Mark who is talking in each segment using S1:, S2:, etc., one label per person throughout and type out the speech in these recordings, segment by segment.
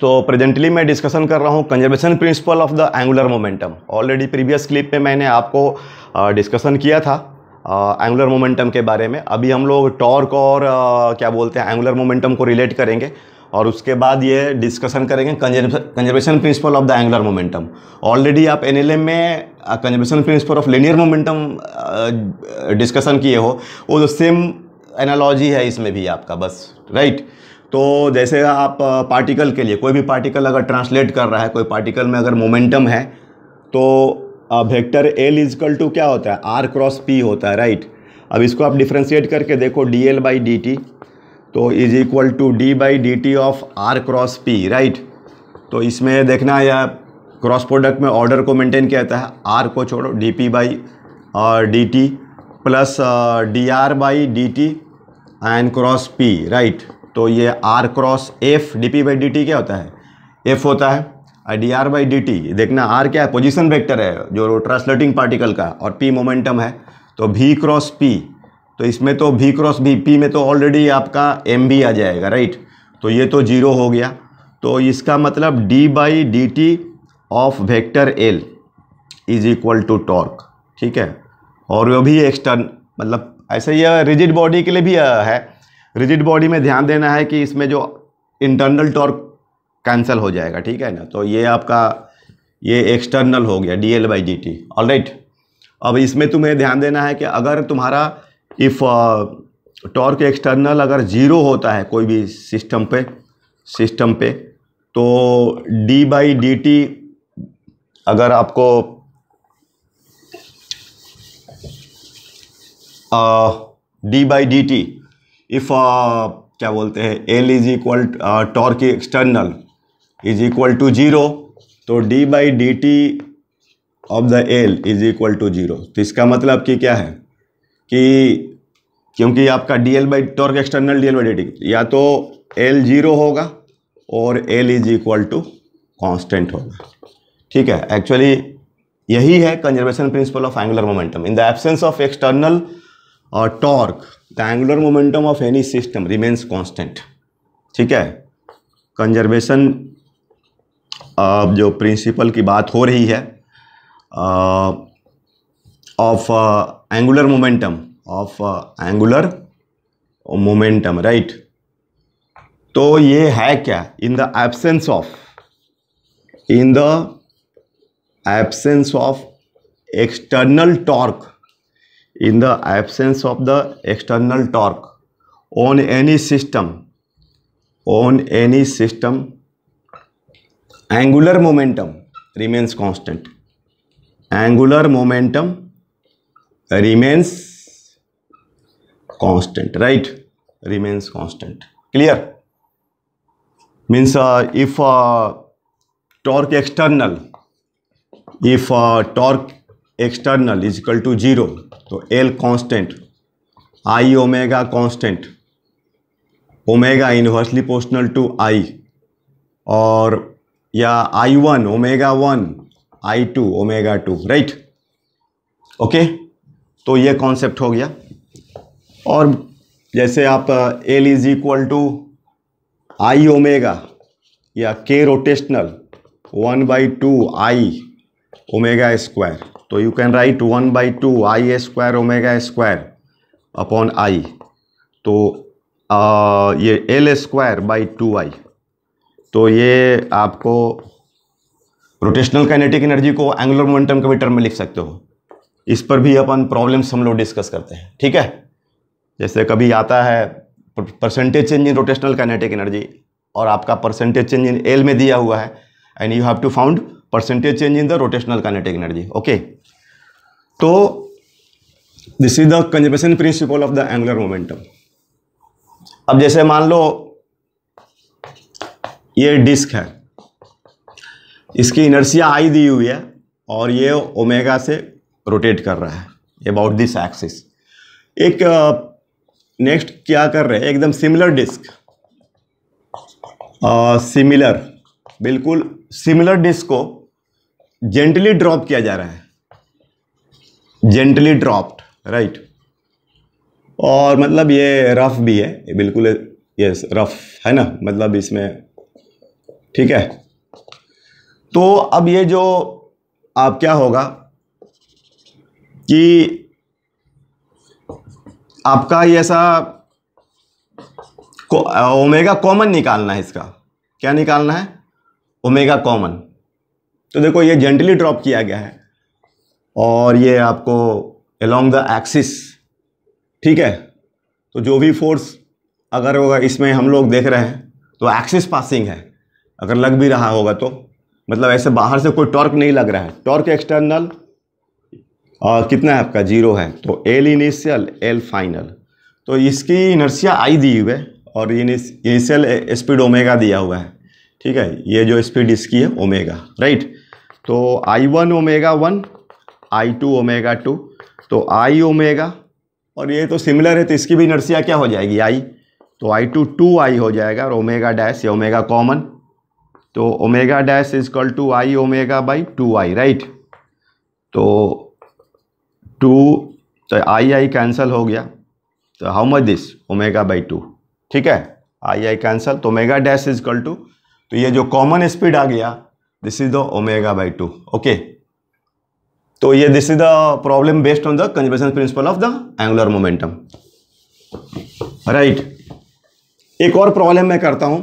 S1: तो प्रेजेंटली मैं डिस्कशन कर रहा हूँ conservation principle of the angular momentum already previous clip में मैंने आपको डिस्कशन किया था एंगुलर मोमेंटम के बारे में अभी हम लोग टॉर्क और आ, क्या बोलते हैं एंगुलर मोमेंटम को रिलेट करेंगे और उसके बाद ये डिस्कशन करेंगे conservation principle of the angular momentum already आप एन में conservation principle of linear momentum discussion किए हो वो सेम एनालॉजी है इसमें भी आपका बस राइट right? तो जैसे आप पार्टिकल के लिए कोई भी पार्टिकल अगर ट्रांसलेट कर रहा है कोई पार्टिकल में अगर मोमेंटम है तो वेक्टर एल इजकल टू क्या होता है आर क्रॉस पी होता है राइट अब इसको आप डिफ्रेंशिएट करके देखो D L by D T तो is equal to D by D T of R cross P right तो इसमें देखना या क्रॉस प्रोडक्ट में ऑर्डर को मेंटेन किया जाता है आर को छोड़ो D P by D T plus D R by D T and cross P right तो ये R cross F D P by D T क्या होता है एफ होता है I D R by D T देखना आर क्या है पोजिशन वेक्टर है जो ट्रांसलेटिंग पार्टिकल का और पी मोमेंटम है तो भी क्रॉस पी तो इसमें तो भी क्रॉस भी पी में तो ऑलरेडी आपका एम भी आ जाएगा राइट तो ये तो जीरो हो गया तो इसका मतलब D by D T of vector L is equal to torque ठीक है और वो भी एक्सटर्न मतलब ऐसे यह रिजिड बॉडी के लिए भी है रिजिड बॉडी में ध्यान देना है कि इसमें जो इंटरनल टॉर्क कैंसिल हो जाएगा ठीक है ना तो ये आपका ये एक्सटर्नल हो गया D L by D T all right अब इसमें तुम्हें ध्यान देना है कि अगर तुम्हारा इफ़ टॉर्क एक्सटर्नल अगर ज़ीरो होता है कोई भी सिस्टम पे सिस्टम पे तो डी बाई डी टी अगर आपको D by D T if uh, क्या बोलते हैं L is equal torque external is equal to zero तो D by D T of the L is equal to zero तो इसका मतलब कि क्या है कि क्योंकि आपका D L by torque external D L by D T या तो एल जीरो होगा और L is equal to constant होगा ठीक है एक्चुअली यही है conservation principle of angular momentum in the absence of external torque the angular momentum of any system remains constant ठीक है कंजर्वेशन जो प्रिंसिपल की बात हो रही है of angular momentum of angular momentum right तो ये है क्या in the absence of in the absence of external torque in the absence of the external torque on any system on any system angular momentum remains constant angular momentum remains constant right remains constant clear means uh, if uh, torque external if uh, torque external is equal to zero तो L constant I omega constant omega inversely पोस्टनल to I और या I one omega one I two omega two right okay तो ये concept हो गया और जैसे आप L is equal to I omega या के rotational one by two I omega square तो you can write one by two I square omega square upon I तो आ, ये L square by two I तो ये आपको रोटेशनल काइनेटिक एनर्जी को angular momentum के भी टर्म में लिख सकते हो इस पर भी अपन प्रॉब्लम्स हम लोग डिस्कस करते हैं ठीक है जैसे कभी आता है percentage change in rotational kinetic energy और आपका परसेंटेज चेंज इन एल में दिया हुआ है and you have to found percentage change in the rotational kinetic energy okay तो this is the conservation principle of the angular momentum अब जैसे मान लो ये डिस्क है इसकी इनर्सिया आई दी हुई है और ये ओमेगा से रोटेट कर रहा है अबाउट दिस एक्सिस एक नेक्स्ट uh, क्या कर रहे हैं एकदम सिमिलर डिस्क सिमिलर बिल्कुल सिमिलर डिस्क को जेंटली ड्रॉप किया जा रहा है जेंटली ड्रॉप्ड राइट और मतलब ये रफ भी है ये बिल्कुल यस रफ है ना मतलब इसमें ठीक है तो अब ये जो आप क्या होगा कि आपका ये ऐसा को, ओमेगा कॉमन निकालना है इसका क्या निकालना है ओमेगा कॉमन तो देखो ये जेंटली ड्रॉप किया गया है और ये आपको अलोंग द एक्सिस ठीक है तो जो भी फोर्स अगर होगा इसमें हम लोग देख रहे हैं तो एक्सिस पासिंग है अगर लग भी रहा होगा तो मतलब ऐसे बाहर से कोई टॉर्क नहीं लग रहा है टॉर्क एक्सटर्नल और कितना है आपका जीरो है तो एल इनिशियल एल फाइनल तो इसकी इनर्सिया आई दी हुई है और इनिशियल स्पीड ओमेगा दिया हुआ है ठीक है ये जो स्पीड इसकी है ओमेगा राइट तो I one omega one I two omega two तो आई ओमेगा और ये तो सिमिलर है तो इसकी भी नर्सिया क्या हो जाएगी आई तो आई टू टू आई हो जाएगा और ओमेगा डैश या ओमेगा कॉमन तो omega dash is two I omega by two I right तो टू तो आई आई कैंसल हो गया तो how much this omega by two ठीक है आई आई कैंसल तो omega dash is equal to तो ये जो कॉमन स्पीड आ गया this is the omega by two okay तो ये this is the problem based on the conservation principle of the angular momentum right एक और प्रॉब्लम मैं करता हूँ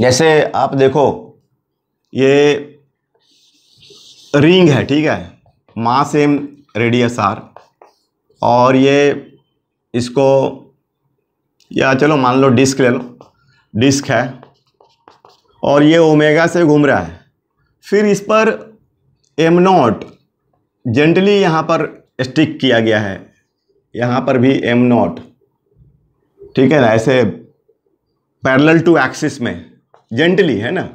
S1: जैसे आप देखो ये रिंग है ठीक है मास एम रेडियस आर और ये इसको या चलो मान लो डिस्क ले लो डिस्क है और ये ओमेगा से घूम रहा है फिर इस पर एम नॉट जेंटली यहाँ पर स्टिक किया गया है यहाँ पर भी एम नॉट ठीक है ना ऐसे पैरेलल टू एक्सिस में जेंटली है ना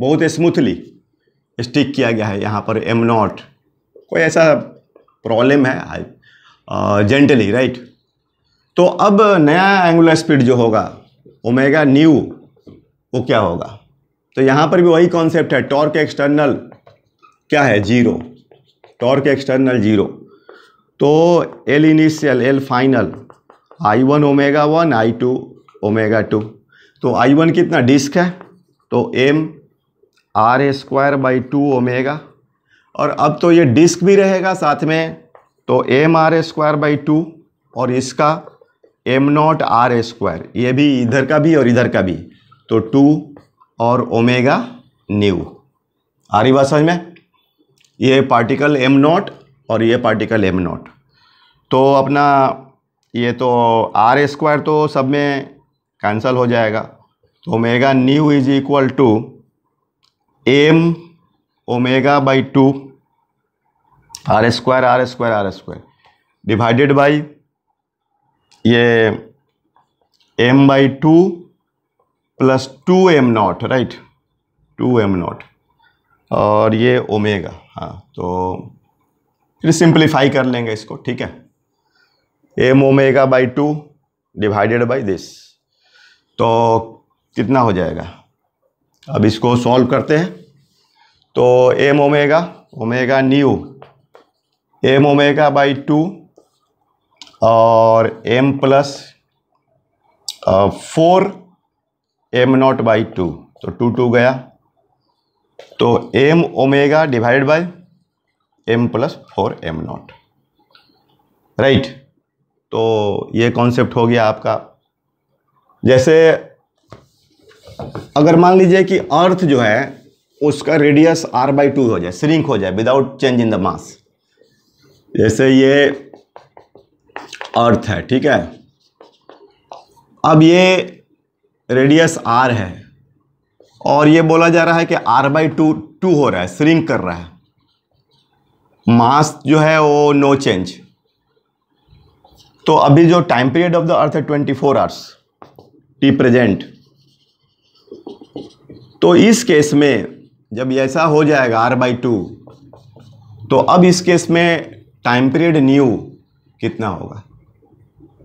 S1: बहुत स्मूथली स्टिक किया गया है यहाँ पर एम नॉट कोई ऐसा प्रॉब्लम है जेंटली राइट uh, तो अब नया एंगुलर स्पीड जो होगा ओमेगा न्यू वो क्या होगा तो यहाँ पर भी वही कॉन्सेप्ट है टॉर्क एक्सटर्नल क्या है जीरो टॉर्क एक्सटर्नल जीरो तो L initial L final I one omega one I two omega two तो आई वन कितना डिस्क है तो M R square by two omega और अब तो ये डिस्क भी रहेगा साथ में तो M R square by two और इसका एम नॉट आर स्क्वायर ये भी इधर का भी और इधर का भी तो टू और ओमेगा न्यू आ रही बात समझ में ये पार्टिकल एम नॉट और ये पार्टिकल एम नॉट तो अपना ये तो आर स्क्वायर तो सब में कैंसल हो जाएगा तो omega new is equal to M omega by two R square R square R square divided by ये M by two plus two M naught right two M naught और ये omega हाँ तो फिर सिंप्लीफाई कर लेंगे इसको ठीक है M omega by two divided by this तो कितना हो जाएगा अब इसको सॉल्व करते हैं तो M omega omega new M omega by two और M plus four M naught by two तो टू टू गया तो M omega divide by M plus four M naught right तो ये कॉन्सेप्ट हो गया आपका जैसे अगर मान लीजिए कि अर्थ जो है उसका रेडियस आर बाई टू हो जाए श्रिंक हो जाए without change in the mass जैसे ये अर्थ है ठीक है अब ये रेडियस आर है और ये बोला जा रहा है कि आर बाई टू टू हो रहा है श्रिंक कर रहा है मास जो है वो नो चेंज तो अभी जो time period of the earth है twenty four hours T present तो इस केस में जब ऐसा हो जाएगा आर बाई टू तो अब इस केस में टाइम पीरियड न्यू कितना होगा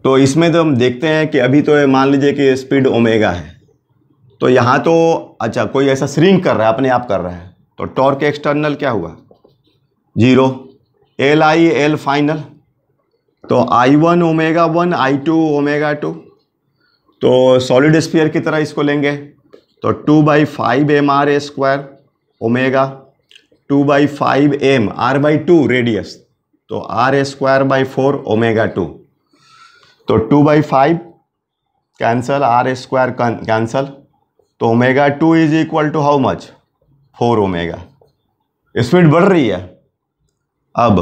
S1: तो इसमें तो हम देखते हैं कि अभी तो मान लीजिए कि स्पीड ओमेगा है तो यहाँ तो अच्छा कोई ऐसा श्रिंक कर रहा है अपने आप कर रहा है तो टॉर्क एक्सटर्नल क्या हुआ zero L I L final तो I one omega one I two omega two तो सॉलिड स्पीयर की तरह इसको लेंगे तो two by five M R A square omega two by five M R by two radius तो R A square by four omega two तो two by five cancel R A square cancel तो omega two is equal to how much four omega speed बढ़ रही है अब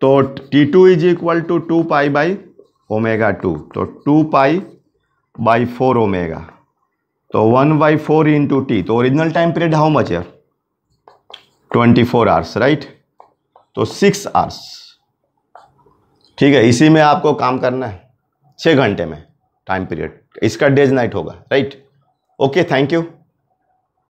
S1: तो T two is equal to two pi by omega two तो two pi by four omega तो one by four into T तो original time period how much है twenty four hours right तो सिक्स आवर्स ठीक है इसी में आपको काम करना है छः घंटे में टाइम पीरियड इसका डेज नाइट होगा राइट Okay, thank you.